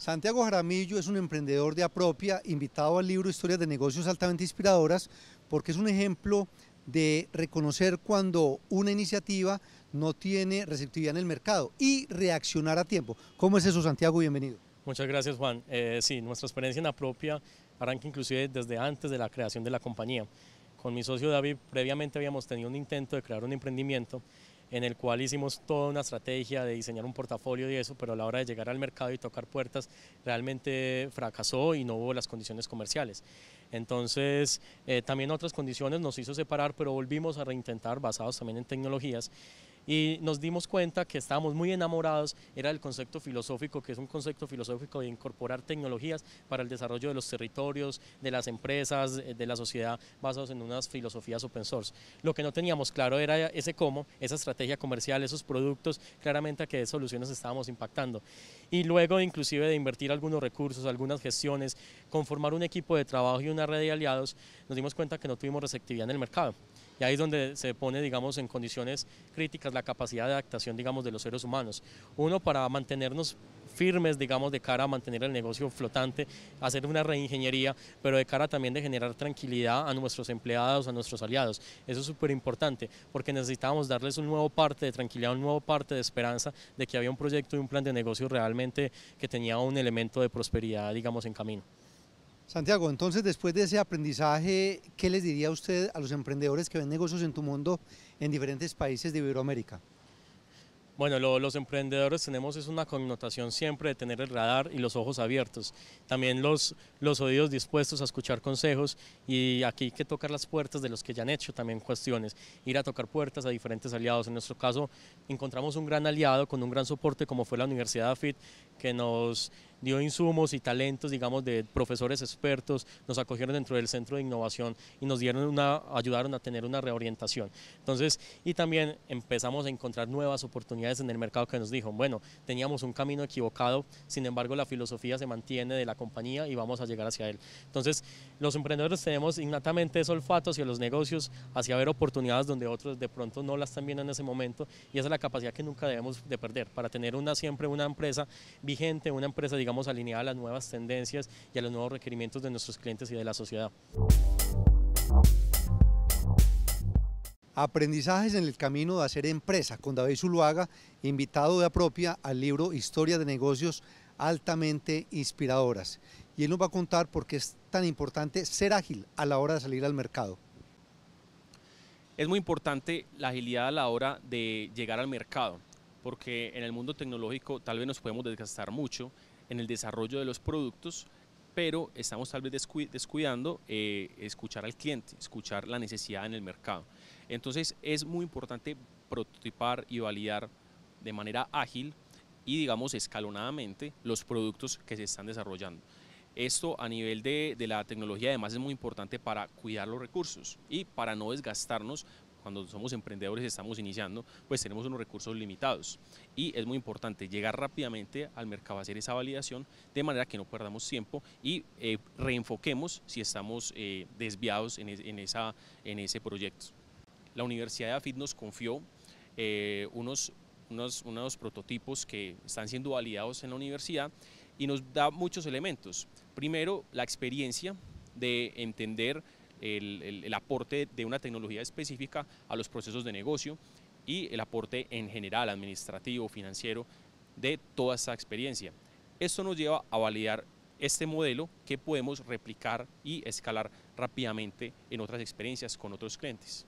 Santiago Jaramillo es un emprendedor de apropia, invitado al libro Historias de Negocios Altamente Inspiradoras, porque es un ejemplo de reconocer cuando una iniciativa no tiene receptividad en el mercado y reaccionar a tiempo. ¿Cómo es eso, Santiago? Bienvenido. Muchas gracias, Juan. Eh, sí, nuestra experiencia en apropia arranca inclusive desde antes de la creación de la compañía. Con mi socio David previamente habíamos tenido un intento de crear un emprendimiento en el cual hicimos toda una estrategia de diseñar un portafolio y eso, pero a la hora de llegar al mercado y tocar puertas realmente fracasó y no hubo las condiciones comerciales. Entonces, eh, también otras condiciones nos hizo separar, pero volvimos a reintentar basados también en tecnologías y nos dimos cuenta que estábamos muy enamorados, era el concepto filosófico, que es un concepto filosófico de incorporar tecnologías para el desarrollo de los territorios, de las empresas, eh, de la sociedad, basados en unas filosofías open source. Lo que no teníamos claro era ese cómo, esa estrategia comercial, esos productos, claramente a qué soluciones estábamos impactando. Y luego inclusive de invertir algunos recursos, algunas gestiones, conformar un equipo de trabajo y una red de aliados, nos dimos cuenta que no tuvimos receptividad en el mercado y ahí es donde se pone, digamos, en condiciones críticas la capacidad de adaptación, digamos, de los seres humanos. Uno, para mantenernos firmes, digamos, de cara a mantener el negocio flotante, hacer una reingeniería, pero de cara también de generar tranquilidad a nuestros empleados, a nuestros aliados. Eso es súper importante, porque necesitábamos darles un nuevo parte de tranquilidad, un nuevo parte de esperanza de que había un proyecto y un plan de negocio realmente que tenía un elemento de prosperidad, digamos, en camino. Santiago, entonces después de ese aprendizaje, ¿qué les diría usted a los emprendedores que ven negocios en tu mundo en diferentes países de Iberoamérica? Bueno, los emprendedores tenemos es una connotación siempre de tener el radar y los ojos abiertos, también los, los oídos dispuestos a escuchar consejos y aquí hay que tocar las puertas de los que ya han hecho también cuestiones, ir a tocar puertas a diferentes aliados. En nuestro caso encontramos un gran aliado con un gran soporte como fue la Universidad AFIT que nos dio insumos y talentos, digamos, de profesores expertos, nos acogieron dentro del centro de innovación y nos dieron una, ayudaron a tener una reorientación. Entonces, y también empezamos a encontrar nuevas oportunidades en el mercado que nos dijo, bueno, teníamos un camino equivocado, sin embargo la filosofía se mantiene de la compañía y vamos a llegar hacia él. Entonces, los emprendedores tenemos innatamente ese olfato hacia los negocios hacia ver oportunidades donde otros de pronto no las están viendo en ese momento y esa es la capacidad que nunca debemos de perder para tener una siempre una empresa vigente, una empresa digamos digamos, alineada a las nuevas tendencias y a los nuevos requerimientos de nuestros clientes y de la sociedad. Aprendizajes en el camino de hacer empresa con David Zuluaga, invitado de Apropia al libro Historias de negocios altamente inspiradoras. Y él nos va a contar por qué es tan importante ser ágil a la hora de salir al mercado. Es muy importante la agilidad a la hora de llegar al mercado, porque en el mundo tecnológico tal vez nos podemos desgastar mucho en el desarrollo de los productos, pero estamos tal vez descuidando eh, escuchar al cliente, escuchar la necesidad en el mercado. Entonces es muy importante prototipar y validar de manera ágil y digamos escalonadamente los productos que se están desarrollando. Esto a nivel de, la tecnología además es muy importante para cuidar los recursos y para no desgastarnos cuando somos emprendedores y estamos iniciando, pues tenemos unos recursos limitados. Y es muy importante llegar rápidamente al mercado, hacer esa validación, de manera que no perdamos tiempo y eh, reenfoquemos si estamos eh, desviados en, esa, en ese proyecto. La Universidad de AFIT nos confió eh, unos, unos, unos prototipos que están siendo validados en la universidad y nos da muchos elementos. Primero, la experiencia de entender el, aporte de una tecnología específica a los procesos de negocio y el aporte en general, administrativo, financiero, de toda esa experiencia. Esto nos lleva a validar este modelo que podemos replicar y escalar rápidamente en otras experiencias con otros clientes.